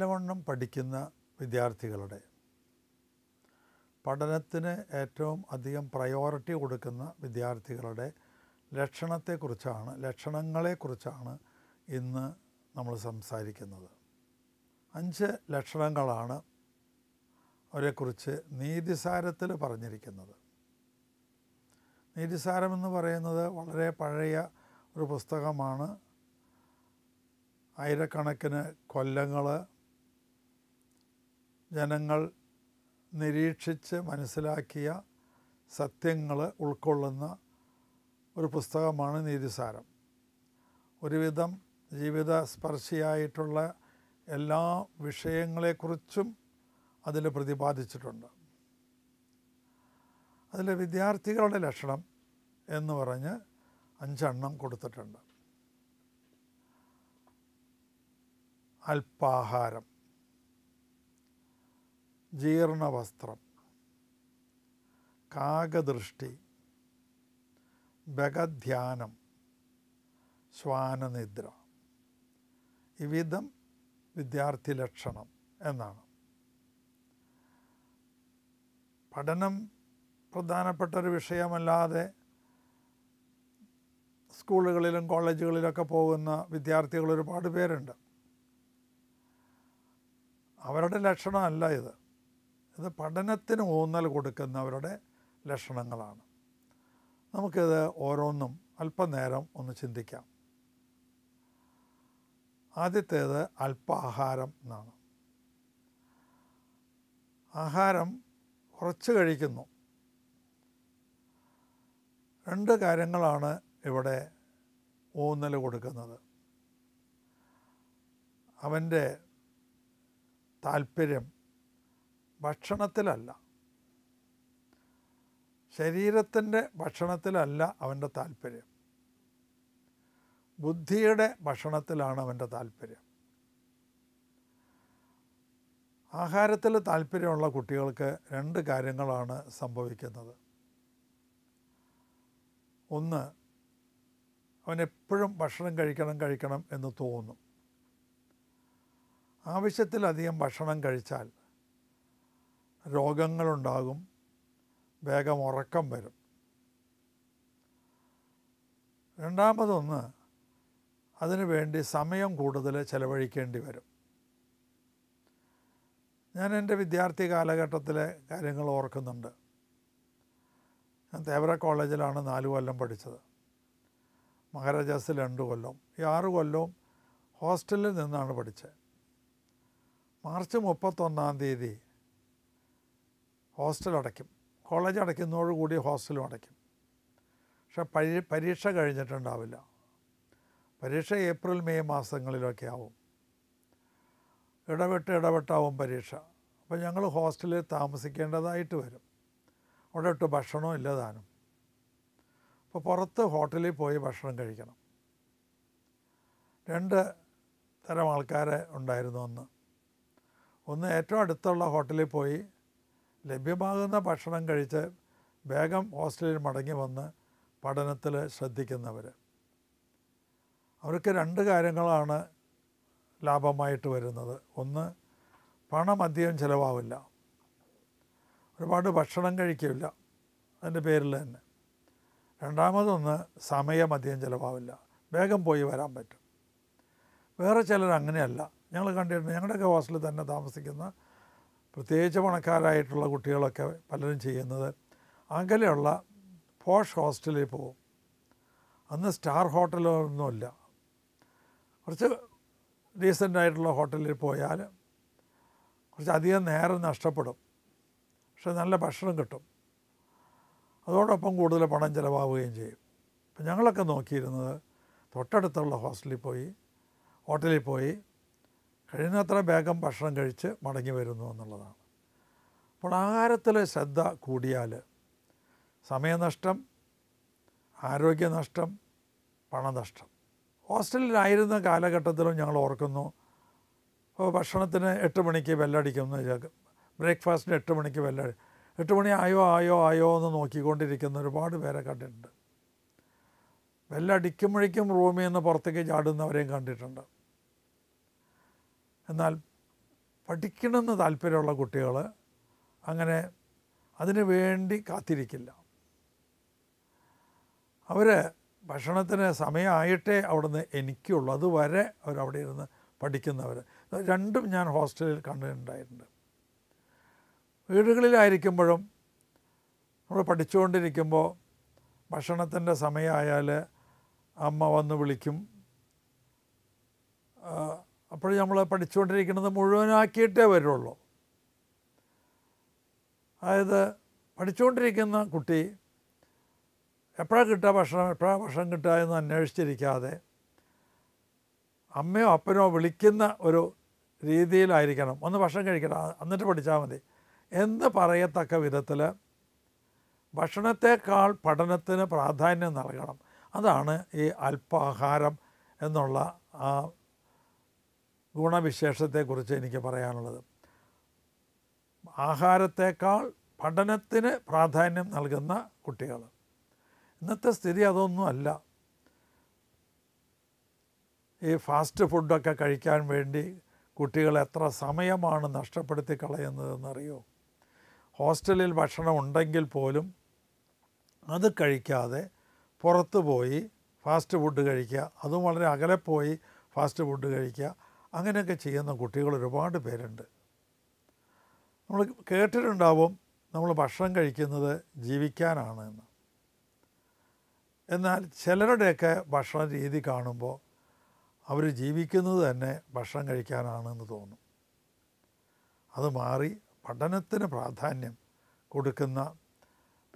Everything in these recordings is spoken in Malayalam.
നല്ലവണ്ണം പഠിക്കുന്ന വിദ്യാർത്ഥികളുടെ പഠനത്തിന് ഏറ്റവും അധികം പ്രയോറിറ്റി കൊടുക്കുന്ന വിദ്യാർത്ഥികളുടെ ലക്ഷണത്തെക്കുറിച്ചാണ് ലക്ഷണങ്ങളെക്കുറിച്ചാണ് ഇന്ന് നമ്മൾ സംസാരിക്കുന്നത് അഞ്ച് ലക്ഷണങ്ങളാണ് അവരെക്കുറിച്ച് നീതിസാരത്തിൽ പറഞ്ഞിരിക്കുന്നത് നീതിസാരം എന്ന് പറയുന്നത് വളരെ പഴയ ഒരു പുസ്തകമാണ് ആയിരക്കണക്കിന് കൊല്ലങ്ങൾ ജനങ്ങൾ നിരീക്ഷിച്ച് മനസ്സിലാക്കിയ സത്യങ്ങൾ ഉൾക്കൊള്ളുന്ന ഒരു പുസ്തകമാണ് നീതിസാരം ഒരുവിധം ജീവിത സ്പർശിയായിട്ടുള്ള എല്ലാ വിഷയങ്ങളെക്കുറിച്ചും അതിൽ പ്രതിപാദിച്ചിട്ടുണ്ട് അതിൽ വിദ്യാർത്ഥികളുടെ ലക്ഷണം എന്ന് പറഞ്ഞ് അഞ്ചെണ്ണം കൊടുത്തിട്ടുണ്ട് അൽപ്പാഹാരം ജീർണവസ്ത്രം കാകദൃഷ്ടി ബഗധ്യാനം ശ്വാനനിദ്ര ഇവിധം വിദ്യാർത്ഥി ലക്ഷണം എന്നാണ് പഠനം പ്രധാനപ്പെട്ട ഒരു വിഷയമല്ലാതെ സ്കൂളുകളിലും കോളേജുകളിലൊക്കെ പോകുന്ന വിദ്യാർത്ഥികൾ ഒരുപാട് പേരുണ്ട് അവരുടെ ലക്ഷണമല്ല ഇത് അത് പഠനത്തിന് ഊന്നൽ കൊടുക്കുന്നവരുടെ ലക്ഷണങ്ങളാണ് നമുക്കിത് ഓരോന്നും അല്പനേരം ഒന്ന് ചിന്തിക്കാം ആദ്യത്തേത് അല്പാഹാരം എന്നാണ് ആഹാരം കുറച്ച് കഴിക്കുന്നു രണ്ട് കാര്യങ്ങളാണ് ഇവിടെ ഊന്നൽ കൊടുക്കുന്നത് അവൻ്റെ താല്പര്യം ഭക്ഷണത്തിലല്ല ശരീരത്തിൻ്റെ ഭക്ഷണത്തിലല്ല അവൻ്റെ താല്പര്യം ബുദ്ധിയുടെ ഭക്ഷണത്തിലാണ് അവൻ്റെ താല്പര്യം ആഹാരത്തിൽ താല്പര്യമുള്ള കുട്ടികൾക്ക് രണ്ട് കാര്യങ്ങളാണ് സംഭവിക്കുന്നത് ഒന്ന് അവനെപ്പോഴും ഭക്ഷണം കഴിക്കണം കഴിക്കണം എന്ന് തോന്നും ആവശ്യത്തിലധികം ഭക്ഷണം കഴിച്ചാൽ രോഗങ്ങളുണ്ടാകും വേഗം ഉറക്കം വരും രണ്ടാമതൊന്ന് അതിനുവേണ്ടി സമയം കൂടുതൽ ചിലവഴിക്കേണ്ടി വരും ഞാൻ എൻ്റെ വിദ്യാർത്ഥി കാലഘട്ടത്തിലെ കാര്യങ്ങൾ ഓർക്കുന്നുണ്ട് ഞാൻ തേവര കോളേജിലാണ് നാല് കൊല്ലം പഠിച്ചത് മഹാരാജാസിൽ രണ്ട് കൊല്ലം ഈ ആറ് കൊല്ലവും ഹോസ്റ്റലിൽ നിന്നാണ് പഠിച്ചത് മാർച്ച് മുപ്പത്തൊന്നാം തീയതി ഹോസ്റ്റൽ അടയ്ക്കും കോളേജ് അടയ്ക്കുന്നതോടുകൂടി ഹോസ്റ്റലും അടയ്ക്കും പക്ഷെ പരി പരീക്ഷ കഴിഞ്ഞിട്ടുണ്ടാവില്ല പരീക്ഷ ഏപ്രിൽ മെയ് മാസങ്ങളിലൊക്കെ ആവും ഇടപെട്ട് ഇടപെട്ടാവും പരീക്ഷ അപ്പോൾ ഞങ്ങൾ ഹോസ്റ്റലിൽ താമസിക്കേണ്ടതായിട്ട് വരും അവിടെ ഇട്ട് ഭക്ഷണവും ഇല്ലതാനും അപ്പോൾ പുറത്ത് ഹോട്ടലിൽ പോയി ഭക്ഷണം കഴിക്കണം രണ്ട് തരം ആൾക്കാരെ ഉണ്ടായിരുന്നു ഒന്ന് ഒന്ന് ഏറ്റവും അടുത്തുള്ള ഹോട്ടലിൽ പോയി ലഭ്യമാകുന്ന ഭക്ഷണം കഴിച്ച് വേഗം ഹോസ്റ്റലിൽ മടങ്ങി വന്ന് പഠനത്തിൽ ശ്രദ്ധിക്കുന്നവർ അവർക്ക് രണ്ട് കാര്യങ്ങളാണ് ലാഭമായിട്ട് വരുന്നത് ഒന്ന് പണം അധികം ചിലവാവില്ല ഒരുപാട് ഭക്ഷണം കഴിക്കില്ല അതിൻ്റെ പേരിൽ തന്നെ രണ്ടാമതൊന്ന് സമയം അധികം ചിലവാവില്ല വേഗം പോയി വരാൻ പറ്റും വേറെ ചിലർ അങ്ങനെയല്ല ഞങ്ങൾ കണ്ടിട്ടുണ്ട് ഞങ്ങളുടെയൊക്കെ ഹോസ്റ്റലിൽ തന്നെ താമസിക്കുന്ന പ്രത്യേകിച്ച് പണക്കാരായിട്ടുള്ള കുട്ടികളൊക്കെ പലരും ചെയ്യുന്നത് അങ്ങനെയുള്ള പോഷ് ഹോസ്റ്റലിൽ പോകും അന്ന് സ്റ്റാർ ഹോട്ടലൊന്നുമില്ല കുറച്ച് ഡീസൻ്റ് ആയിട്ടുള്ള ഹോട്ടലിൽ പോയാൽ കുറച്ച് അധികം നേരം നഷ്ടപ്പെടും പക്ഷെ നല്ല ഭക്ഷണം കിട്ടും അതോടൊപ്പം കൂടുതൽ പണം ചിലവാകുകയും ചെയ്യും അപ്പം ഞങ്ങളൊക്കെ നോക്കിയിരുന്നത് തൊട്ടടുത്തുള്ള ഹോസ്റ്റലിൽ പോയി ഹോട്ടലിൽ പോയി കഴിയുന്നത്ര വേഗം ഭക്ഷണം കഴിച്ച് മടങ്ങി വരുന്നു എന്നുള്ളതാണ് അപ്പോൾ ആഹാരത്തിൽ ശ്രദ്ധ കൂടിയാൽ സമയനഷ്ടം ആരോഗ്യനഷ്ടം പണനഷ്ടം ഹോസ്റ്റലിലായിരുന്ന കാലഘട്ടത്തിലും ഞങ്ങൾ ഓർക്കുന്നു അപ്പോൾ ഭക്ഷണത്തിന് എട്ട് മണിക്ക് ബെല്ലടിക്കുന്നു ബ്രേക്ക്ഫാസ്റ്റിന് എട്ട് മണിക്ക് ബെല്ലടി എട്ട് മണി ആയോ ആയോ ആയോ എന്ന് നോക്കിക്കൊണ്ടിരിക്കുന്ന ഒരുപാട് പേരെ കണ്ടിട്ടുണ്ട് ബെല്ലടിക്കുമ്പോഴേക്കും റൂമിൽ നിന്ന് പുറത്തേക്ക് ചാടുന്നവരെയും കണ്ടിട്ടുണ്ട് എന്നാൽ പഠിക്കണമെന്ന് താല്പര്യമുള്ള കുട്ടികൾ അങ്ങനെ അതിനു വേണ്ടി കാത്തിരിക്കില്ല അവർ ഭക്ഷണത്തിന് സമയമായിട്ടേ അവിടുന്ന് എനിക്കുള്ളൂ അതുവരെ അവരവിടെ ഇരുന്ന് പഠിക്കുന്നവർ രണ്ടും ഞാൻ ഹോസ്റ്റലിൽ കണ്ടിട്ടുണ്ടായിട്ടുണ്ട് വീടുകളിലായിരിക്കുമ്പോഴും നമ്മൾ പഠിച്ചുകൊണ്ടിരിക്കുമ്പോൾ ഭക്ഷണത്തിൻ്റെ സമയമായാൽ അമ്മ വന്ന് വിളിക്കും അപ്പോൾ നമ്മൾ പഠിച്ചുകൊണ്ടിരിക്കുന്നത് മുഴുവനാക്കിയിട്ടേ വരുള്ളൂ അതായത് പഠിച്ചുകൊണ്ടിരിക്കുന്ന കുട്ടി എപ്പോഴാണ് കിട്ടുക ഭക്ഷണം എപ്പോഴാണ് ഭക്ഷണം കിട്ടുക എന്ന് അന്വേഷിച്ചിരിക്കാതെ അമ്മയോ അപ്പനോ വിളിക്കുന്ന ഒരു രീതിയിലായിരിക്കണം ഒന്ന് ഭക്ഷണം കഴിക്കണം എന്നിട്ട് പഠിച്ചാൽ മതി എന്ന് പറയത്തക്ക വിധത്തിൽ ഭക്ഷണത്തെക്കാൾ പഠനത്തിന് പ്രാധാന്യം നൽകണം അതാണ് ഈ അല്പാഹാരം എന്നുള്ള ആ ഗുണവിശേഷത്തെക്കുറിച്ച് എനിക്ക് പറയാനുള്ളത് ആഹാരത്തേക്കാൾ പഠനത്തിന് പ്രാധാന്യം നൽകുന്ന കുട്ടികൾ ഇന്നത്തെ സ്ഥിതി അതൊന്നും അല്ല ഈ ഫാസ്റ്റ് ഫുഡൊക്കെ കഴിക്കാൻ വേണ്ടി കുട്ടികൾ എത്ര സമയമാണ് നഷ്ടപ്പെടുത്തി കളയുന്നതെന്നറിയോ ഹോസ്റ്റലിൽ ഭക്ഷണം ഉണ്ടെങ്കിൽ പോലും അത് കഴിക്കാതെ പുറത്ത് പോയി ഫാസ്റ്റ് ഫുഡ് കഴിക്കുക അതും വളരെ അകലെ പോയി ഫാസ്റ്റ് ഫുഡ് കഴിക്കുക അങ്ങനെയൊക്കെ ചെയ്യുന്ന കുട്ടികൾ ഒരുപാട് പേരുണ്ട് നമ്മൾ കേട്ടിട്ടുണ്ടാവും നമ്മൾ ഭക്ഷണം കഴിക്കുന്നത് ജീവിക്കാനാണ് എന്ന് എന്നാൽ ചിലരുടെയൊക്കെ ഭക്ഷണ രീതി കാണുമ്പോൾ അവർ ജീവിക്കുന്നത് തന്നെ ഭക്ഷണം കഴിക്കാനാണെന്ന് തോന്നും അത് മാറി പഠനത്തിന് പ്രാധാന്യം കൊടുക്കുന്ന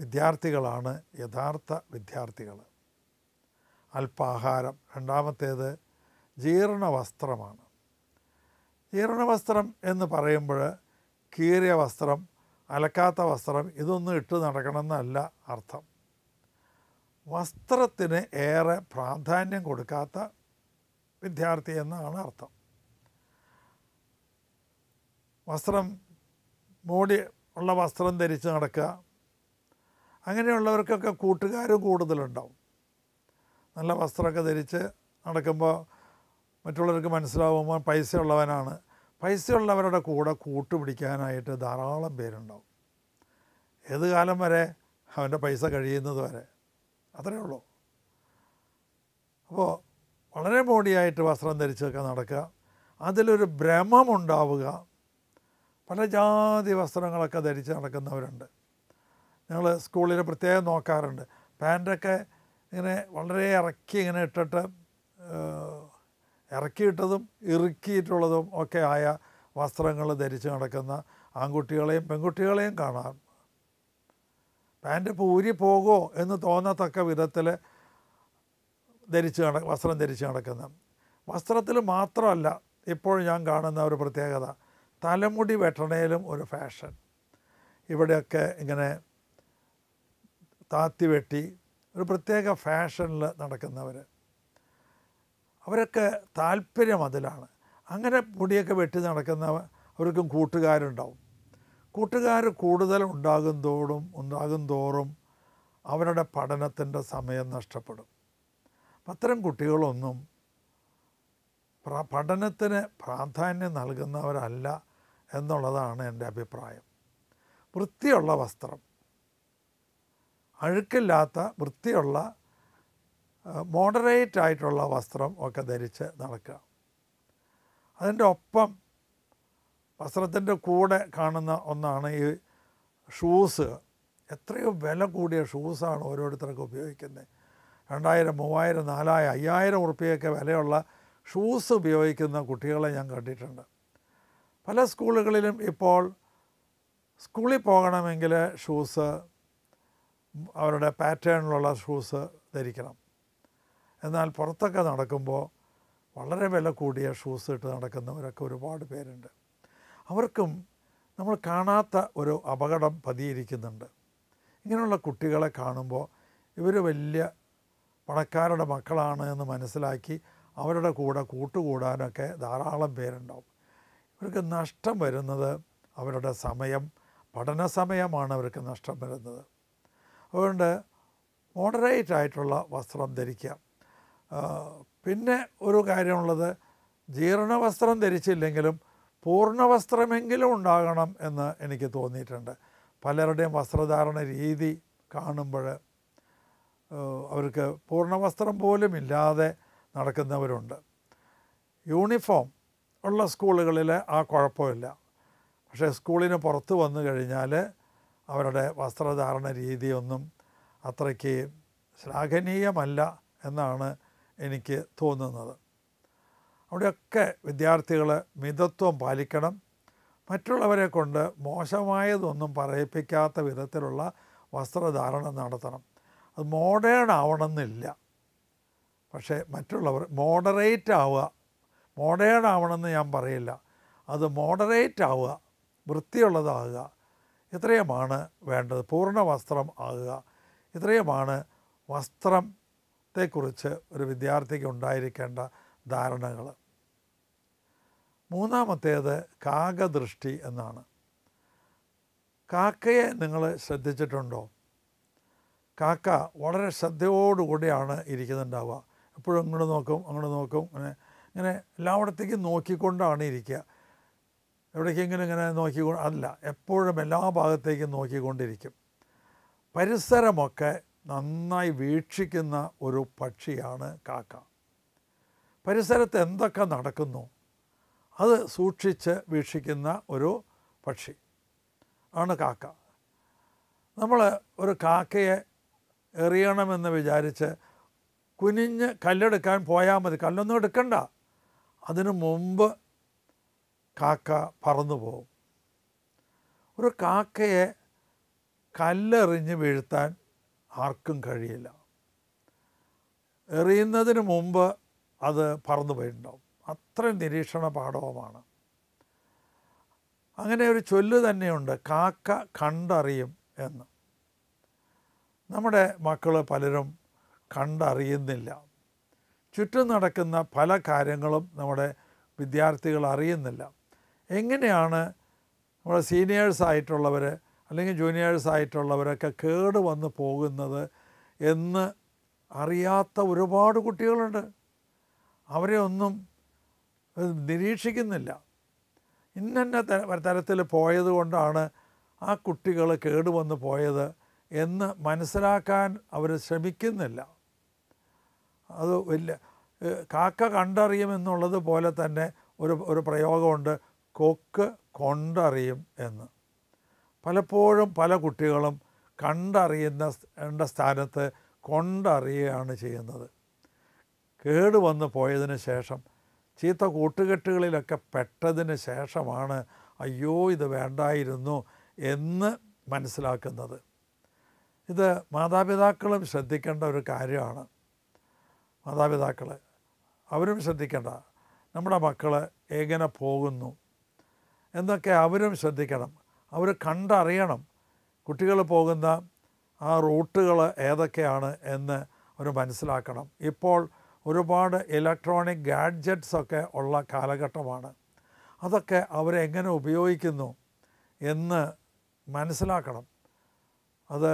വിദ്യാർത്ഥികളാണ് യഥാർത്ഥ വിദ്യാർത്ഥികൾ അല്പാഹാരം രണ്ടാമത്തേത് ജീർണ വസ്ത്രമാണ് ഈറണ വസ്ത്രം എന്ന് പറയുമ്പോൾ കീറിയ വസ്ത്രം അലക്കാത്ത വസ്ത്രം ഇതൊന്നും ഇട്ട് നടക്കണമെന്നല്ല അർത്ഥം വസ്ത്രത്തിന് ഏറെ പ്രാധാന്യം കൊടുക്കാത്ത വിദ്യാർത്ഥി എന്നാണ് അർത്ഥം വസ്ത്രം മോടി ഉള്ള വസ്ത്രം ധരിച്ച് നടക്കുക അങ്ങനെയുള്ളവർക്കൊക്കെ കൂട്ടുകാരും കൂടുതലുണ്ടാവും നല്ല വസ്ത്രമൊക്കെ ധരിച്ച് നടക്കുമ്പോൾ മറ്റുള്ളവർക്ക് മനസ്സിലാവുമ്പോൾ പൈസ ഉള്ളവനാണ് പൈസ ഉള്ളവരുടെ കൂടെ കൂട്ടുപിടിക്കാനായിട്ട് ധാരാളം പേരുണ്ടാവും ഏത് കാലം വരെ അവൻ്റെ പൈസ കഴിയുന്നത് വരെ അത്രയേ ഉള്ളൂ അപ്പോൾ വളരെ മോടിയായിട്ട് വസ്ത്രം ധരിച്ചൊക്കെ നടക്കുക അതിലൊരു ഭ്രമമുണ്ടാവുക ഉണ്ടാവുക പല ജാതി വസ്ത്രങ്ങളൊക്കെ ധരിച്ച് നടക്കുന്നവരുണ്ട് ഞങ്ങൾ സ്കൂളിൽ പ്രത്യേകം നോക്കാറുണ്ട് പാൻറ്റൊക്കെ ഇങ്ങനെ വളരെ ഇറക്കി ഇങ്ങനെ ഇട്ടിട്ട് ഇറക്കിയിട്ടതും ഇറുക്കിയിട്ടുള്ളതും ഒക്കെ ആയ വസ്ത്രങ്ങൾ ധരിച്ച് നടക്കുന്ന ആൺകുട്ടികളെയും പെൺകുട്ടികളെയും കാണാം പാൻറ്റ് പൂരി പോകുമോ എന്ന് തോന്നത്തക്ക വിധത്തിൽ ധരിച്ച് നട വസ്ത്രം ധരിച്ച് നടക്കുന്ന വസ്ത്രത്തിൽ മാത്രമല്ല ഇപ്പോൾ ഞാൻ കാണുന്ന ഒരു പ്രത്യേകത തലമുടി വെട്ടണയിലും ഒരു ഫാഷൻ ഇവിടെയൊക്കെ ഇങ്ങനെ താത്തി വെട്ടി ഒരു പ്രത്യേക ഫാഷനിൽ നടക്കുന്നവർ അവരൊക്കെ താല്പര്യം അതിലാണ് അങ്ങനെ പൊടിയൊക്കെ വെട്ടി നടക്കുന്ന അവർക്കും കൂട്ടുകാരുണ്ടാവും കൂട്ടുകാർ കൂടുതൽ ഉണ്ടാകും തോടും ഉണ്ടാകും തോറും അവരുടെ പഠനത്തിൻ്റെ സമയം നഷ്ടപ്പെടും അത്തരം കുട്ടികളൊന്നും പഠനത്തിന് പ്രാധാന്യം നൽകുന്നവരല്ല എന്നുള്ളതാണ് എൻ്റെ അഭിപ്രായം വൃത്തിയുള്ള വസ്ത്രം അഴുക്കില്ലാത്ത വൃത്തിയുള്ള മോഡറേറ്റ് ആയിട്ടുള്ള വസ്ത്രം ഒക്കെ ധരിച്ച് നടക്കുക അതിൻ്റെ ഒപ്പം വസ്ത്രത്തിൻ്റെ കൂടെ കാണുന്ന ഒന്നാണ് ഈ ഷൂസ് എത്രയോ വില കൂടിയ ഷൂസാണ് ഓരോരുത്തർക്കും ഉപയോഗിക്കുന്നത് രണ്ടായിരം മൂവായിരം നാലായിരം അയ്യായിരം ഉറുപ്പ്യൊക്കെ വിലയുള്ള ഷൂസ് ഉപയോഗിക്കുന്ന കുട്ടികളെ ഞാൻ കണ്ടിട്ടുണ്ട് പല സ്കൂളുകളിലും ഇപ്പോൾ സ്കൂളിൽ പോകണമെങ്കിൽ ഷൂസ് അവരുടെ പാറ്റേണിലുള്ള ഷൂസ് ധരിക്കണം എന്നാൽ പുറത്തൊക്കെ നടക്കുമ്പോൾ വളരെ വില കൂടിയ ഷൂസ് ഇട്ട് നടക്കുന്നവരൊക്കെ ഒരുപാട് പേരുണ്ട് അവർക്കും നമ്മൾ കാണാത്ത ഒരു അപകടം പതിയിരിക്കുന്നുണ്ട് ഇങ്ങനെയുള്ള കുട്ടികളെ കാണുമ്പോൾ ഇവർ വലിയ പണക്കാരുടെ മക്കളാണ് എന്ന് മനസ്സിലാക്കി അവരുടെ കൂടെ കൂട്ടുകൂടാനൊക്കെ ധാരാളം പേരുണ്ടാവും ഇവർക്ക് നഷ്ടം വരുന്നത് അവരുടെ സമയം പഠന സമയമാണ് അവർക്ക് നഷ്ടം വരുന്നത് അതുകൊണ്ട് മോഡറേറ്റ് ആയിട്ടുള്ള വസ്ത്രം ധരിക്കുക പിന്നെ ഒരു കാര്യമുള്ളത് ജീർണവസ്ത്രം ധരിച്ചില്ലെങ്കിലും പൂർണ്ണവസ്ത്രമെങ്കിലും ഉണ്ടാകണം എന്ന് എനിക്ക് തോന്നിയിട്ടുണ്ട് പലരുടെയും വസ്ത്രധാരണ രീതി കാണുമ്പോൾ അവർക്ക് പൂർണ്ണവസ്ത്രം പോലും ഇല്ലാതെ നടക്കുന്നവരുണ്ട് യൂണിഫോം ഉള്ള സ്കൂളുകളിൽ ആ കുഴപ്പമില്ല പക്ഷേ സ്കൂളിന് പുറത്ത് വന്നു കഴിഞ്ഞാൽ അവരുടെ വസ്ത്രധാരണ രീതിയൊന്നും അത്രയ്ക്ക് ശ്ലാഘനീയമല്ല എന്നാണ് എനിക്ക് തോന്നുന്നത് അവിടെയൊക്കെ വിദ്യാർത്ഥികൾ മിതത്വം പാലിക്കണം മറ്റുള്ളവരെ കൊണ്ട് മോശമായതൊന്നും പറയിപ്പിക്കാത്ത വിധത്തിലുള്ള വസ്ത്രധാരണം നടത്തണം അത് മോഡേൺ ആവണമെന്നില്ല പക്ഷേ മറ്റുള്ളവർ മോഡറേറ്റ് ആവുക മോഡേൺ ആവണമെന്ന് ഞാൻ പറയില്ല അത് മോഡറേറ്റ് ആവുക വൃത്തിയുള്ളതാകുക ഇത്രയുമാണ് വേണ്ടത് പൂർണ്ണ വസ്ത്രം ആകുക ഇത്രയുമാണ് വസ്ത്രം ത്തെക്കുറിച്ച് ഒരു വിദ്യാർത്ഥിക്ക് ഉണ്ടായിരിക്കേണ്ട ധാരണകൾ മൂന്നാമത്തേത് കാകദൃഷ്ടി എന്നാണ് കാക്കയെ നിങ്ങൾ ശ്രദ്ധിച്ചിട്ടുണ്ടോ കാക്ക വളരെ ശ്രദ്ധയോടുകൂടിയാണ് ഇരിക്കുന്നുണ്ടാവുക എപ്പോഴും അങ്ങോട്ട് നോക്കും അങ്ങോട്ട് നോക്കും അങ്ങനെ ഇങ്ങനെ എല്ലാവിടത്തേക്കും നോക്കിക്കൊണ്ടാണ് ഇരിക്കുക എവിടേക്കെങ്കിലും ഇങ്ങനെ നോക്കിക്കൊണ്ട് അല്ല എപ്പോഴും എല്ലാ ഭാഗത്തേക്കും നോക്കിക്കൊണ്ടിരിക്കും പരിസരമൊക്കെ നന്നായി വീക്ഷിക്കുന്ന ഒരു പക്ഷിയാണ് കാക്ക പരിസരത്ത് എന്തൊക്കെ നടക്കുന്നു അത് സൂക്ഷിച്ച് വീക്ഷിക്കുന്ന ഒരു പക്ഷി ആണ് കാക്ക നമ്മൾ ഒരു കാക്കയെ എറിയണമെന്ന് വിചാരിച്ച് കുനിഞ്ഞ് കല്ലെടുക്കാൻ പോയാൽ മതി കല്ലൊന്നും എടുക്കണ്ട അതിനു മുമ്പ് കാക്ക പറന്നു പോകും ഒരു കാക്കയെ കല്ലെറിഞ്ഞ് വീഴ്ത്താൻ ആർക്കും കഴിയില്ല എറിയുന്നതിന് മുമ്പ് അത് പറന്നു പോയിട്ടുണ്ടാവും അത്ര നിരീക്ഷണ പാഠവുമാണ് അങ്ങനെ ഒരു ചൊല്ല് തന്നെയുണ്ട് കാക്ക കണ്ടറിയും എന്ന് നമ്മുടെ മക്കൾ പലരും കണ്ടറിയുന്നില്ല ചുറ്റും നടക്കുന്ന പല കാര്യങ്ങളും നമ്മുടെ വിദ്യാർത്ഥികൾ അറിയുന്നില്ല എങ്ങനെയാണ് നമ്മുടെ സീനിയേഴ്സായിട്ടുള്ളവർ അല്ലെങ്കിൽ ജൂനിയേഴ്സ് ആയിട്ടുള്ളവരൊക്കെ കേട് വന്ന് പോകുന്നത് എന്ന് അറിയാത്ത ഒരുപാട് കുട്ടികളുണ്ട് അവരെ ഒന്നും നിരീക്ഷിക്കുന്നില്ല ഇന്ന തരത്തിൽ പോയത് കൊണ്ടാണ് ആ കുട്ടികൾ വന്ന് പോയത് എന്ന് മനസ്സിലാക്കാൻ അവർ ശ്രമിക്കുന്നില്ല അത് വലിയ കാക്ക കണ്ടറിയുമെന്നുള്ളത് പോലെ തന്നെ ഒരു ഒരു പ്രയോഗമുണ്ട് കൊക്ക് കൊണ്ടറിയും എന്ന് പലപ്പോഴും പല കുട്ടികളും കണ്ടറിയുന്ന സ്ഥാനത്ത് കൊണ്ടറിയുകയാണ് ചെയ്യുന്നത് കേട് വന്ന് പോയതിന് ശേഷം ചീത്ത കൂട്ടുകെട്ടുകളിലൊക്കെ പെട്ടതിന് ശേഷമാണ് അയ്യോ ഇത് വേണ്ടായിരുന്നു എന്ന് മനസ്സിലാക്കുന്നത് ഇത് മാതാപിതാക്കളും ശ്രദ്ധിക്കേണ്ട ഒരു കാര്യമാണ് മാതാപിതാക്കൾ അവരും ശ്രദ്ധിക്കേണ്ട നമ്മുടെ മക്കൾ എങ്ങനെ പോകുന്നു എന്നൊക്കെ അവരും ശ്രദ്ധിക്കണം അവർ കണ്ടറിയണം കുട്ടികൾ പോകുന്ന ആ റൂട്ടുകൾ ഏതൊക്കെയാണ് എന്ന് അവർ മനസ്സിലാക്കണം ഇപ്പോൾ ഒരുപാട് ഇലക്ട്രോണിക് ഗാഡ്ജറ്റ്സൊക്കെ ഉള്ള കാലഘട്ടമാണ് അതൊക്കെ അവരെങ്ങനെ ഉപയോഗിക്കുന്നു എന്ന് മനസ്സിലാക്കണം അത്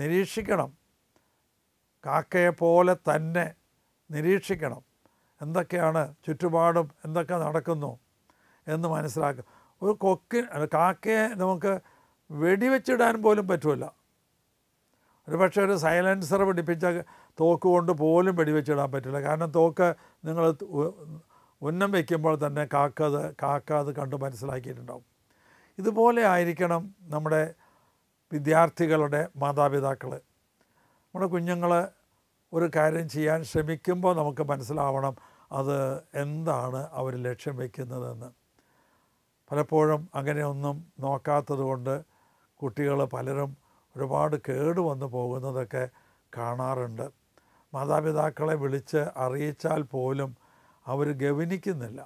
നിരീക്ഷിക്കണം കാക്കയെ പോലെ തന്നെ നിരീക്ഷിക്കണം എന്തൊക്കെയാണ് ചുറ്റുപാടും എന്തൊക്കെ നടക്കുന്നു എന്ന് മനസ്സിലാക്കുക ഒരു കൊക്കി കാക്കയെ നമുക്ക് വെടിവെച്ചിടാൻ പോലും പറ്റുമല്ല ഒരു പക്ഷേ ഒരു സൈലൻസർ പിടിപ്പിച്ച തോക്ക് കൊണ്ട് പോലും വെടിവെച്ചിടാൻ പറ്റില്ല കാരണം തോക്ക് നിങ്ങൾ ഉന്നം വയ്ക്കുമ്പോൾ തന്നെ കാക്ക അത് കാക്ക അത് കണ്ട് മനസ്സിലാക്കിയിട്ടുണ്ടാവും ഇതുപോലെ ആയിരിക്കണം നമ്മുടെ വിദ്യാർത്ഥികളുടെ മാതാപിതാക്കൾ നമ്മുടെ കുഞ്ഞുങ്ങൾ ഒരു കാര്യം ചെയ്യാൻ ശ്രമിക്കുമ്പോൾ നമുക്ക് മനസ്സിലാവണം അത് എന്താണ് അവർ ലക്ഷ്യം വയ്ക്കുന്നതെന്ന് പലപ്പോഴും അങ്ങനെയൊന്നും കൊണ്ട് കുട്ടികൾ പലരും ഒരുപാട് കേടുവന്ന് പോകുന്നതൊക്കെ കാണാറുണ്ട് മാതാപിതാക്കളെ വിളിച്ച് അറിയിച്ചാൽ പോലും അവർ ഗവനിക്കുന്നില്ല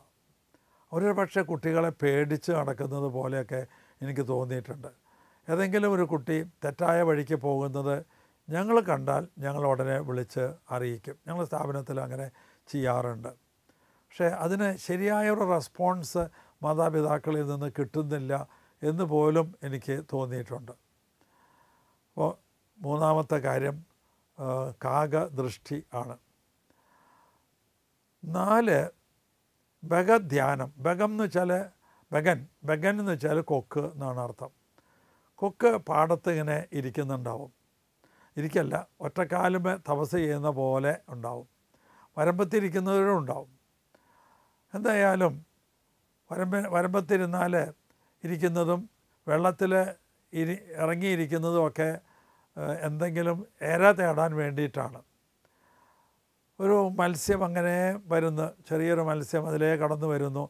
അവരൊരു പക്ഷെ കുട്ടികളെ പേടിച്ച് നടക്കുന്നത് പോലെയൊക്കെ എനിക്ക് തോന്നിയിട്ടുണ്ട് ഏതെങ്കിലും ഒരു കുട്ടി തെറ്റായ വഴിക്ക് പോകുന്നത് ഞങ്ങൾ കണ്ടാൽ ഞങ്ങൾ ഉടനെ വിളിച്ച് അറിയിക്കും ഞങ്ങളുടെ സ്ഥാപനത്തിൽ അങ്ങനെ ചെയ്യാറുണ്ട് പക്ഷേ അതിന് ശരിയായ ഒരു റെസ്പോൺസ് മാതാപിതാക്കളിൽ നിന്ന് കിട്ടുന്നില്ല എന്ന് പോലും എനിക്ക് തോന്നിയിട്ടുണ്ട് അപ്പോൾ മൂന്നാമത്തെ കാര്യം കാകദൃഷ്ടി ആണ് നാല് ബഗധ്യാനം ബഗം എന്ന് വെച്ചാൽ ബഗൻ ബഗൻ എന്ന് വെച്ചാൽ കൊക്ക് എന്നാണ് അർത്ഥം കൊക്ക് പാടത്ത് ഇങ്ങനെ ഇരിക്കുന്നുണ്ടാവും ഇരിക്കല്ല ഒറ്റക്കാലുമേ തപസ് ചെയ്യുന്ന പോലെ ഉണ്ടാവും വരമ്പത്തിരിക്കുന്നവരും ഉണ്ടാവും എന്തായാലും വരമ്പ വരമ്പത്തിരുന്നാൽ ഇരിക്കുന്നതും വെള്ളത്തിൽ ഇരി ഇറങ്ങിയിരിക്കുന്നതും ഒക്കെ എന്തെങ്കിലും ഏര തേടാൻ വേണ്ടിയിട്ടാണ് ഒരു മത്സ്യം അങ്ങനെ വരുന്നു ചെറിയൊരു മത്സ്യം അതിലേ കടന്നു വരുന്നു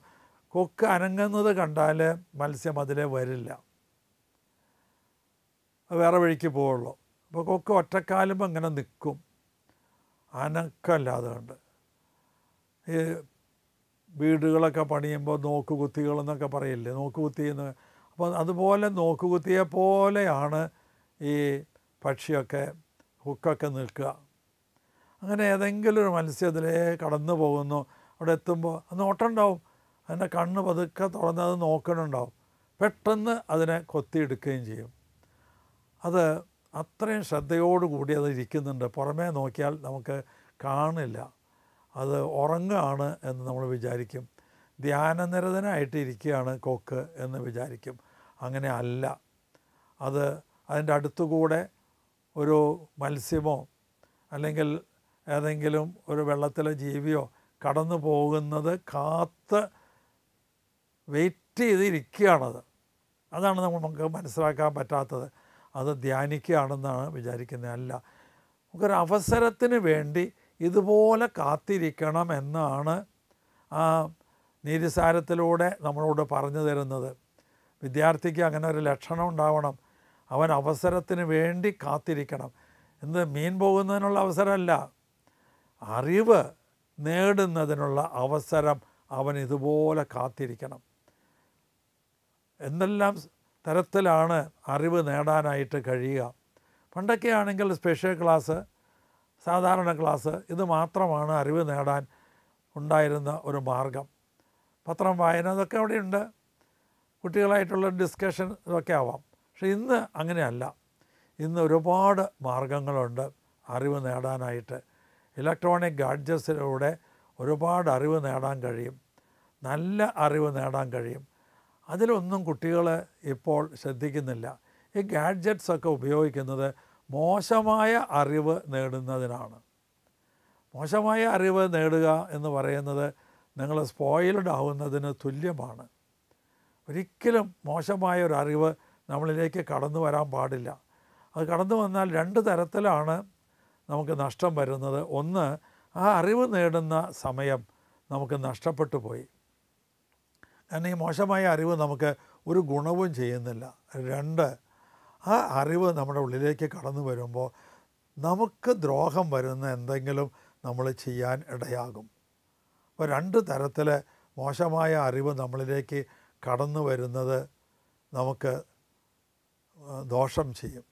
കൊക്ക് അനങ്ങുന്നത് കണ്ടാൽ മത്സ്യം അതിലേ വരില്ല വേറെ വഴിക്ക് പോവുള്ളൂ അപ്പോൾ കൊക്ക് ഒറ്റക്കാലുമ്പോൾ അങ്ങനെ നിൽക്കും അനക്കല്ലാതെ കണ്ട് ഈ വീടുകളൊക്കെ പണിയുമ്പോൾ നോക്കുകുത്തികൾ എന്നൊക്കെ പറയില്ലേ നോക്കുകുത്തി എന്ന് അപ്പോൾ അതുപോലെ നോക്കുകുത്തിയെ പോലെയാണ് ഈ പക്ഷിയൊക്കെ ഹുക്കൊക്കെ നിൽക്കുക അങ്ങനെ ഏതെങ്കിലും ഒരു മത്സ്യം അതിലേ കടന്നു പോകുന്നു അവിടെ എത്തുമ്പോൾ അത് നോട്ടുണ്ടാവും അതിൻ്റെ കണ്ണ് പതുക്കെ തുറന്ന് അത് നോക്കണുണ്ടാവും പെട്ടെന്ന് അതിനെ കൊത്തിയെടുക്കുകയും ചെയ്യും അത് അത്രയും ശ്രദ്ധയോടുകൂടി അത് ഇരിക്കുന്നുണ്ട് പുറമേ നോക്കിയാൽ നമുക്ക് കാണില്ല അത് ഉറങ്ങുകയാണ് എന്ന് നമ്മൾ വിചാരിക്കും ധ്യാനനിരതനായിട്ട് ഇരിക്കുകയാണ് കൊക്ക് എന്ന് വിചാരിക്കും അങ്ങനെ അല്ല അത് അതിൻ്റെ അടുത്തുകൂടെ ഒരു മത്സ്യമോ അല്ലെങ്കിൽ ഏതെങ്കിലും ഒരു വെള്ളത്തിലെ ജീവിയോ കടന്നു പോകുന്നത് കാത്ത് വെയിറ്റ് ചെയ്തിരിക്കുകയാണത് അതാണ് നമുക്ക് മനസ്സിലാക്കാൻ പറ്റാത്തത് അത് ധ്യാനിക്കുകയാണെന്നാണ് വിചാരിക്കുന്നത് അല്ല അവസരത്തിന് വേണ്ടി ഇതുപോലെ കാത്തിരിക്കണം എന്നാണ് ആ നീതിസാരത്തിലൂടെ നമ്മളോട് പറഞ്ഞു തരുന്നത് വിദ്യാർത്ഥിക്ക് അങ്ങനെ ഒരു ലക്ഷണം ഉണ്ടാവണം അവൻ അവസരത്തിന് വേണ്ടി കാത്തിരിക്കണം എന്ത് മീൻ പോകുന്നതിനുള്ള അവസരമല്ല അറിവ് നേടുന്നതിനുള്ള അവസരം അവൻ ഇതുപോലെ കാത്തിരിക്കണം എന്തെല്ലാം തരത്തിലാണ് അറിവ് നേടാനായിട്ട് കഴിയുക പണ്ടൊക്കെ ആണെങ്കിൽ സ്പെഷ്യൽ ക്ലാസ് സാധാരണ ക്ലാസ് ഇത് മാത്രമാണ് അറിവ് നേടാൻ ഉണ്ടായിരുന്ന ഒരു മാർഗം പത്രം വായന ഇതൊക്കെ അവിടെയുണ്ട് കുട്ടികളായിട്ടുള്ള ഡിസ്കഷൻ ഇതൊക്കെ ആവാം പക്ഷെ ഇന്ന് അങ്ങനെയല്ല ഇന്ന് ഒരുപാട് മാർഗങ്ങളുണ്ട് അറിവ് നേടാനായിട്ട് ഇലക്ട്രോണിക് ഗാഡ്ജറ്റ്സിലൂടെ ഒരുപാട് അറിവ് നേടാൻ കഴിയും നല്ല അറിവ് നേടാൻ കഴിയും അതിലൊന്നും കുട്ടികൾ ഇപ്പോൾ ശ്രദ്ധിക്കുന്നില്ല ഈ ഗാഡ്ജറ്റ്സൊക്കെ ഉപയോഗിക്കുന്നത് മോശമായ അറിവ് നേടുന്നതിനാണ് മോശമായ അറിവ് നേടുക എന്ന് പറയുന്നത് നിങ്ങൾ സ്പോയിൽഡ് ആവുന്നതിന് തുല്യമാണ് ഒരിക്കലും മോശമായ ഒരു അറിവ് നമ്മളിലേക്ക് കടന്നു വരാൻ പാടില്ല അത് കടന്നു വന്നാൽ രണ്ട് തരത്തിലാണ് നമുക്ക് നഷ്ടം വരുന്നത് ഒന്ന് ആ അറിവ് നേടുന്ന സമയം നമുക്ക് നഷ്ടപ്പെട്ടു പോയി കാരണം ഈ മോശമായ അറിവ് നമുക്ക് ഒരു ഗുണവും ചെയ്യുന്നില്ല രണ്ട് ആ അറിവ് നമ്മുടെ ഉള്ളിലേക്ക് കടന്നു വരുമ്പോൾ നമുക്ക് ദ്രോഹം വരുന്ന എന്തെങ്കിലും നമ്മൾ ചെയ്യാൻ ഇടയാകും അപ്പോൾ രണ്ട് തരത്തിൽ മോശമായ അറിവ് നമ്മളിലേക്ക് കടന്നു വരുന്നത് നമുക്ക് ദോഷം ചെയ്യും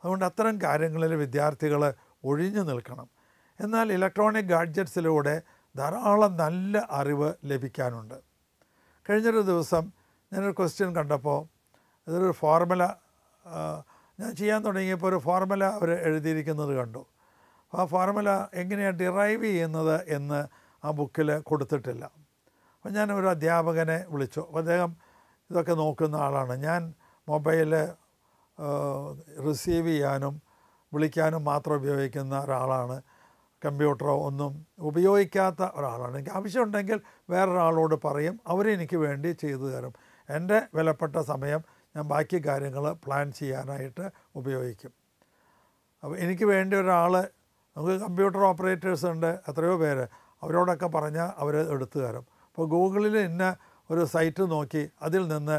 അതുകൊണ്ട് അത്തരം കാര്യങ്ങളിൽ വിദ്യാർത്ഥികൾ ഒഴിഞ്ഞു നിൽക്കണം എന്നാൽ ഇലക്ട്രോണിക് ഗാഡ്ജറ്റ്സിലൂടെ ധാരാളം നല്ല അറിവ് ലഭിക്കാനുണ്ട് കഴിഞ്ഞൊരു ദിവസം ഞാനൊരു ക്വസ്റ്റ്യൻ കണ്ടപ്പോൾ ഇതൊരു ഫോർമുല ഞാൻ ചെയ്യാൻ തുടങ്ങിയപ്പോൾ ഒരു ഫോർമുല അവർ എഴുതിയിരിക്കുന്നത് കണ്ടു ആ ഫോർമുല എങ്ങനെയാണ് ഡിറൈവ് ചെയ്യുന്നത് എന്ന് ആ ബുക്കിൽ കൊടുത്തിട്ടില്ല അപ്പം ഞാൻ ഒരു അധ്യാപകനെ വിളിച്ചു അപ്പോൾ അദ്ദേഹം ഇതൊക്കെ നോക്കുന്ന ആളാണ് ഞാൻ മൊബൈൽ റിസീവ് ചെയ്യാനും വിളിക്കാനും മാത്രം ഉപയോഗിക്കുന്ന ഒരാളാണ് കമ്പ്യൂട്ടറോ ഒന്നും ഉപയോഗിക്കാത്ത ഒരാളാണ് എനിക്ക് ആവശ്യമുണ്ടെങ്കിൽ വേറൊരാളോട് പറയും അവരെനിക്ക് വേണ്ടി ചെയ്തു തരും എൻ്റെ വിലപ്പെട്ട സമയം ഞാൻ ബാക്കി കാര്യങ്ങൾ പ്ലാൻ ചെയ്യാനായിട്ട് ഉപയോഗിക്കും അപ്പോൾ എനിക്ക് വേണ്ടി ഒരാൾ നമുക്ക് കമ്പ്യൂട്ടർ ഓപ്പറേറ്റേഴ്സ് ഉണ്ട് എത്രയോ പേര് അവരോടൊക്കെ പറഞ്ഞാൽ അവർ എടുത്തു തരും അപ്പോൾ ഗൂഗിളിൽ ഇന്ന ഒരു സൈറ്റ് നോക്കി അതിൽ നിന്ന്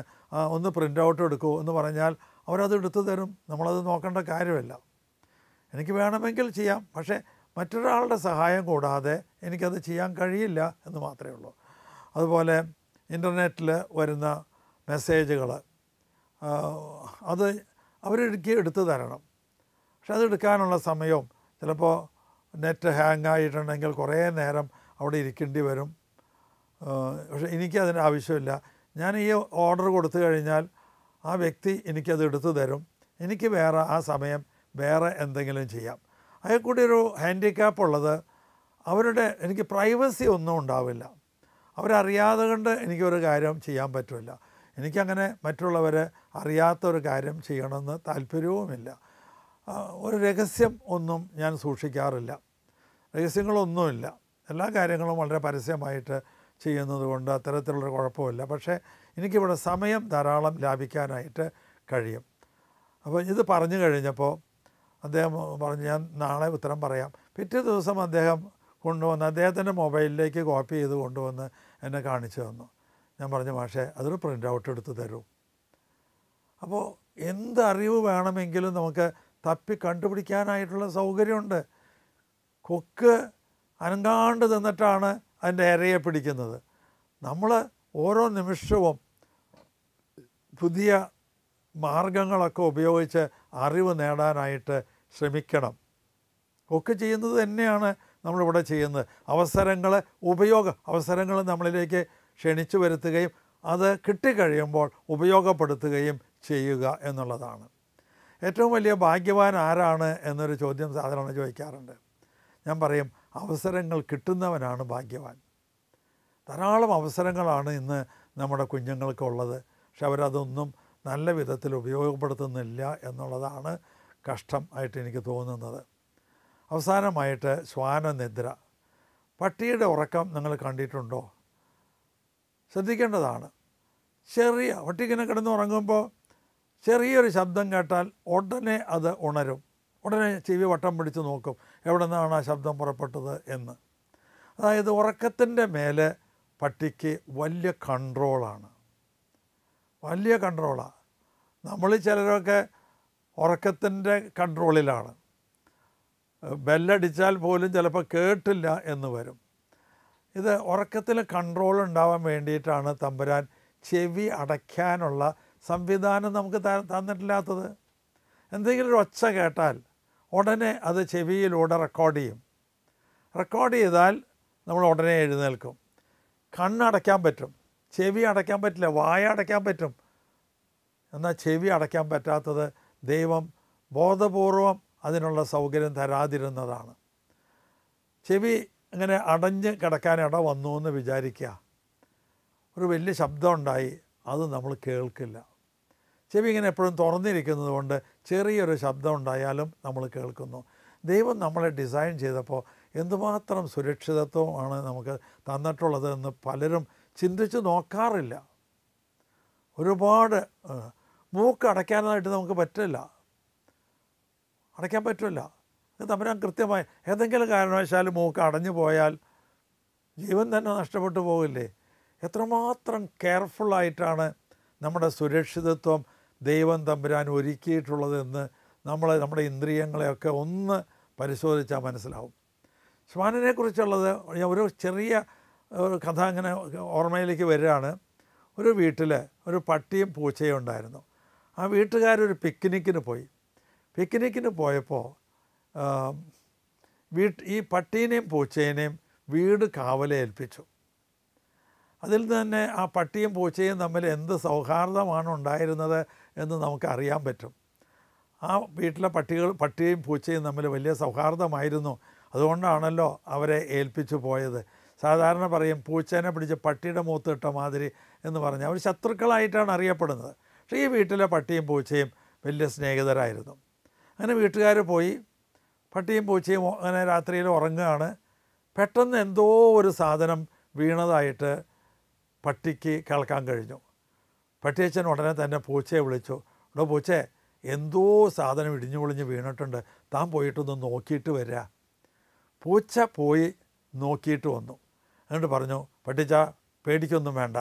ഒന്ന് പ്രിൻ്റ് ഔട്ട് എടുക്കൂ എന്ന് പറഞ്ഞാൽ അവരത് എടുത്തു തരും നമ്മളത് നോക്കേണ്ട കാര്യമില്ല എനിക്ക് വേണമെങ്കിൽ ചെയ്യാം പക്ഷേ മറ്റൊരാളുടെ സഹായം കൂടാതെ എനിക്കത് ചെയ്യാൻ കഴിയില്ല എന്ന് മാത്രമേ ഉള്ളൂ അതുപോലെ ഇൻ്റർനെറ്റിൽ വരുന്ന മെസ്സേജുകൾ അത് അവരെനിക്ക് എടുത്തു തരണം പക്ഷെ അതെടുക്കാനുള്ള സമയവും ചിലപ്പോൾ നെറ്റ് ഹാങ് ആയിട്ടുണ്ടെങ്കിൽ കുറേ നേരം അവിടെ ഇരിക്കേണ്ടി വരും പക്ഷെ എനിക്കതിന് ആവശ്യമില്ല ഞാൻ ഈ ഓർഡർ കൊടുത്തു കഴിഞ്ഞാൽ ആ വ്യക്തി എനിക്കത് എടുത്തു തരും എനിക്ക് വേറെ ആ സമയം വേറെ എന്തെങ്കിലും ചെയ്യാം അതിൽ കൂടി ഒരു ഹാൻഡിക്യാപ്പ് ഉള്ളത് അവരുടെ എനിക്ക് പ്രൈവസി ഒന്നും ഉണ്ടാവില്ല അവരറിയാതെ കൊണ്ട് എനിക്കൊരു കാര്യം ചെയ്യാൻ പറ്റില്ല എനിക്കങ്ങനെ മറ്റുള്ളവരെ അറിയാത്തൊരു കാര്യം ചെയ്യണമെന്ന് താല്പര്യവുമില്ല ഒരു രഹസ്യം ഒന്നും ഞാൻ സൂക്ഷിക്കാറില്ല രഹസ്യങ്ങളൊന്നുമില്ല എല്ലാ കാര്യങ്ങളും വളരെ പരസ്യമായിട്ട് ചെയ്യുന്നത് കൊണ്ട് അത്തരത്തിലുള്ളൊരു കുഴപ്പമില്ല പക്ഷേ എനിക്കിവിടെ സമയം ധാരാളം ലാഭിക്കാനായിട്ട് കഴിയും അപ്പോൾ ഇത് പറഞ്ഞു കഴിഞ്ഞപ്പോൾ അദ്ദേഹം പറഞ്ഞു ഞാൻ നാളെ ഉത്തരം പറയാം പിറ്റേ ദിവസം അദ്ദേഹം കൊണ്ടുവന്ന് അദ്ദേഹത്തിൻ്റെ മൊബൈലിലേക്ക് കോപ്പി ചെയ്ത് കൊണ്ടുവന്ന് എന്നെ കാണിച്ചു തന്നു ഞാൻ പറഞ്ഞ മാഷേ അതൊരു പ്രിൻ്റ് ഔട്ട് എടുത്ത് തരൂ അപ്പോൾ എന്ത് അറിവ് വേണമെങ്കിലും നമുക്ക് തപ്പി കണ്ടുപിടിക്കാനായിട്ടുള്ള സൗകര്യമുണ്ട് കൊക്ക് അനങ്ങാണ്ട് നിന്നിട്ടാണ് അതിൻ്റെ ഇരയെ പിടിക്കുന്നത് നമ്മൾ ഓരോ നിമിഷവും പുതിയ മാർഗങ്ങളൊക്കെ ഉപയോഗിച്ച് അറിവ് നേടാനായിട്ട് ശ്രമിക്കണം ഒക്കെ ചെയ്യുന്നത് തന്നെയാണ് നമ്മളിവിടെ ചെയ്യുന്നത് അവസരങ്ങൾ ഉപയോഗം അവസരങ്ങൾ നമ്മളിലേക്ക് ക്ഷണിച്ചു വരുത്തുകയും അത് കിട്ടിക്കഴിയുമ്പോൾ ഉപയോഗപ്പെടുത്തുകയും ചെയ്യുക എന്നുള്ളതാണ് ഏറ്റവും വലിയ ഭാഗ്യവാൻ ആരാണ് എന്നൊരു ചോദ്യം സാധാരണ ചോദിക്കാറുണ്ട് ഞാൻ പറയും അവസരങ്ങൾ കിട്ടുന്നവനാണ് ഭാഗ്യവാൻ ധാരാളം അവസരങ്ങളാണ് ഇന്ന് നമ്മുടെ കുഞ്ഞുങ്ങൾക്കുള്ളത് പക്ഷെ അവരതൊന്നും നല്ല വിധത്തിൽ ഉപയോഗപ്പെടുത്തുന്നില്ല എന്നുള്ളതാണ് കഷ്ടം ആയിട്ട് എനിക്ക് തോന്നുന്നത് അവസാനമായിട്ട് ശ്വാനനിദ്ര പട്ടിയുടെ ഉറക്കം നിങ്ങൾ കണ്ടിട്ടുണ്ടോ ശ്രദ്ധിക്കേണ്ടതാണ് ചെറിയ ഒട്ടിക്കിനെ കിടന്നുറങ്ങുമ്പോൾ ചെറിയൊരു ശബ്ദം കേട്ടാൽ ഉടനെ അത് ഉണരും ഉടനെ ചെവി വട്ടം പിടിച്ച് നോക്കും എവിടെ നിന്നാണ് ആ ശബ്ദം പുറപ്പെട്ടത് എന്ന് അതായത് ഉറക്കത്തിൻ്റെ മേലെ പട്ടിക്ക് വലിയ കൺട്രോളാണ് വലിയ കൺട്രോളാണ് നമ്മൾ ചിലരൊക്കെ ഉറക്കത്തിൻ്റെ കൺട്രോളിലാണ് ബെല്ലടിച്ചാൽ പോലും ചിലപ്പോൾ കേട്ടില്ല എന്ന് വരും ഇത് ഉറക്കത്തിൽ കൺട്രോൾ ഉണ്ടാവാൻ വേണ്ടിയിട്ടാണ് തമ്പുരാൻ ചെവി അടയ്ക്കാനുള്ള സംവിധാനം നമുക്ക് തന്നിട്ടില്ലാത്തത് എന്തെങ്കിലും ഒരു ഒച്ച കേട്ടാൽ ഉടനെ അത് ചെവിയിലൂടെ റെക്കോർഡ് ചെയ്യും റെക്കോർഡ് ചെയ്താൽ നമ്മൾ ഉടനെ എഴുന്നേൽക്കും കണ്ണടയ്ക്കാൻ പറ്റും ചെവി അടയ്ക്കാൻ പറ്റില്ല വായ അടയ്ക്കാൻ പറ്റും എന്നാൽ ചെവി അടയ്ക്കാൻ പറ്റാത്തത് ദൈവം ബോധപൂർവം അതിനുള്ള സൗകര്യം തരാതിരുന്നതാണ് ചെവി അങ്ങനെ അടഞ്ഞ് ഇട വന്നു എന്ന് വിചാരിക്കുക ഒരു വലിയ ശബ്ദമുണ്ടായി അത് നമ്മൾ കേൾക്കില്ല ചെവി ഇങ്ങനെ എപ്പോഴും തുറന്നിരിക്കുന്നത് കൊണ്ട് ചെറിയൊരു ശബ്ദം ഉണ്ടായാലും നമ്മൾ കേൾക്കുന്നു ദൈവം നമ്മളെ ഡിസൈൻ ചെയ്തപ്പോൾ എന്തുമാത്രം സുരക്ഷിതത്വമാണ് നമുക്ക് തന്നിട്ടുള്ളത് എന്ന് പലരും ചിന്തിച്ച് നോക്കാറില്ല ഒരുപാട് മൂക്ക് അടയ്ക്കാനായിട്ട് നമുക്ക് പറ്റില്ല അടയ്ക്കാൻ പറ്റില്ല തമ്പുരാൻ കൃത്യമായി ഏതെങ്കിലും കാരണവശാൽ മൂക്ക് അടഞ്ഞു പോയാൽ ജീവൻ തന്നെ നഷ്ടപ്പെട്ടു പോകില്ലേ എത്രമാത്രം കെയർഫുള്ളായിട്ടാണ് നമ്മുടെ സുരക്ഷിതത്വം ദൈവം തമ്പുരാൻ ഒരുക്കിയിട്ടുള്ളതെന്ന് നമ്മൾ നമ്മുടെ ഇന്ദ്രിയങ്ങളെയൊക്കെ ഒന്ന് പരിശോധിച്ചാൽ മനസ്സിലാവും ശ്വാനിനെക്കുറിച്ചുള്ളത് ഒരു ചെറിയ ഒരു കഥ അങ്ങനെ ഓർമ്മയിലേക്ക് വരികയാണ് ഒരു വീട്ടിൽ ഒരു പട്ടിയും പൂച്ചയും ഉണ്ടായിരുന്നു ആ വീട്ടുകാരൊരു പിക്നിക്കിന് പോയി പിക്നിക്കിന് പോയപ്പോൾ വീട്ട് ഈ പട്ടീനെയും പൂച്ചേനെയും വീട് കാവലേൽപ്പിച്ചു അതിൽ തന്നെ ആ പട്ടിയും പൂച്ചയും തമ്മിൽ എന്ത് സൗഹാർദ്ദമാണ് ഉണ്ടായിരുന്നത് എന്ന് നമുക്കറിയാൻ പറ്റും ആ വീട്ടിലെ പട്ടികൾ പട്ടിയും പൂച്ചയും തമ്മിൽ വലിയ സൗഹാർദ്ദമായിരുന്നു അതുകൊണ്ടാണല്ലോ അവരെ ഏൽപ്പിച്ചു പോയത് സാധാരണ പറയും പൂച്ചേനെ പിടിച്ച് പട്ടിയുടെ മൂത്തിട്ട മാതിരി എന്ന് പറഞ്ഞ് അവർ ശത്രുക്കളായിട്ടാണ് അറിയപ്പെടുന്നത് പക്ഷേ ഈ വീട്ടിലെ പട്ടിയും പൂച്ചയും വലിയ സ്നേഹിതരായിരുന്നു അങ്ങനെ വീട്ടുകാർ പോയി പട്ടിയും പൂച്ചയും അങ്ങനെ രാത്രിയിൽ ഉറങ്ങുകയാണ് പെട്ടെന്ന് എന്തോ ഒരു സാധനം വീണതായിട്ട് പട്ടിക്ക് കേൾക്കാൻ കഴിഞ്ഞു പട്ടിയച്ഛൻ ഉടനെ തന്നെ പൂച്ചയെ വിളിച്ചു ഇവിടെ പൂച്ചേ എന്തോ സാധനം ഇടിഞ്ഞു പൊളിഞ്ഞ് വീണിട്ടുണ്ട് താൻ പോയിട്ടൊന്ന് നോക്കിയിട്ട് വരിക പൂച്ച പോയി നോക്കിയിട്ട് വന്നു എന്നിട്ട് പറഞ്ഞു പട്ടിച്ച പേടിക്കൊന്നും വേണ്ട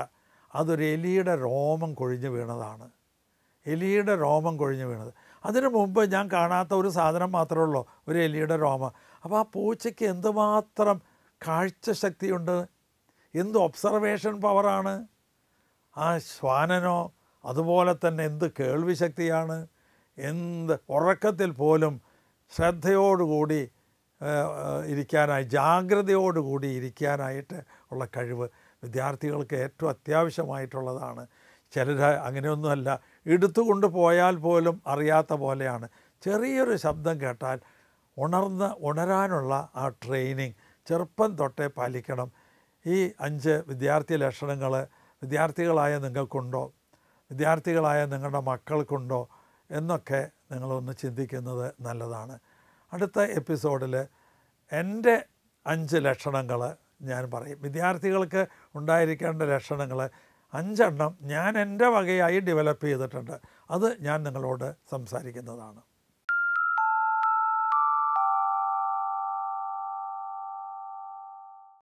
അതൊരു എലിയുടെ രോമം കൊഴിഞ്ഞ് വീണതാണ് എലിയുടെ രോമം കൊഴിഞ്ഞ് വീണത് അതിന് മുമ്പ് ഞാൻ കാണാത്ത ഒരു സാധനം മാത്രമേ ഉള്ളൂ ഒരു എലിയുടെ രോമ അപ്പോൾ ആ പൂച്ചയ്ക്ക് എന്തുമാത്രം കാഴ്ച ശക്തിയുണ്ട് എന്ത് ഒബ്സർവേഷൻ പവറാണ് ആ ശ്വാനനോ അതുപോലെ തന്നെ എന്ത് കേൾവി ശക്തിയാണ് എന്ത് ഉറക്കത്തിൽ പോലും ശ്രദ്ധയോടുകൂടി ഇരിക്കാനായി ജാഗ്രതയോടുകൂടി ഇരിക്കാനായിട്ട് ഉള്ള കഴിവ് വിദ്യാർത്ഥികൾക്ക് ഏറ്റവും അത്യാവശ്യമായിട്ടുള്ളതാണ് ചിലർ അങ്ങനെയൊന്നുമല്ല എടുത്തുകൊണ്ട് പോയാൽ പോലും അറിയാത്ത പോലെയാണ് ചെറിയൊരു ശബ്ദം കേട്ടാൽ ഉണർന്ന് ഉണരാനുള്ള ആ ട്രെയിനിങ് ചെറുപ്പം തൊട്ടേ പാലിക്കണം ഈ അഞ്ച് വിദ്യാർത്ഥി ലക്ഷണങ്ങൾ വിദ്യാർത്ഥികളായ നിങ്ങൾക്കുണ്ടോ വിദ്യാർത്ഥികളായ നിങ്ങളുടെ മക്കൾക്കുണ്ടോ എന്നൊക്കെ നിങ്ങളൊന്ന് ചിന്തിക്കുന്നത് നല്ലതാണ് അടുത്ത എപ്പിസോഡിൽ എൻ്റെ അഞ്ച് ലക്ഷണങ്ങൾ ഞാൻ പറയും വിദ്യാർത്ഥികൾക്ക് ഉണ്ടായിരിക്കേണ്ട ലക്ഷണങ്ങൾ അഞ്ചെണ്ണം ഞാൻ എൻ്റെ വകയായി ഡെവലപ്പ് ചെയ്തിട്ടുണ്ട് അത് ഞാൻ നിങ്ങളോട് സംസാരിക്കുന്നതാണ്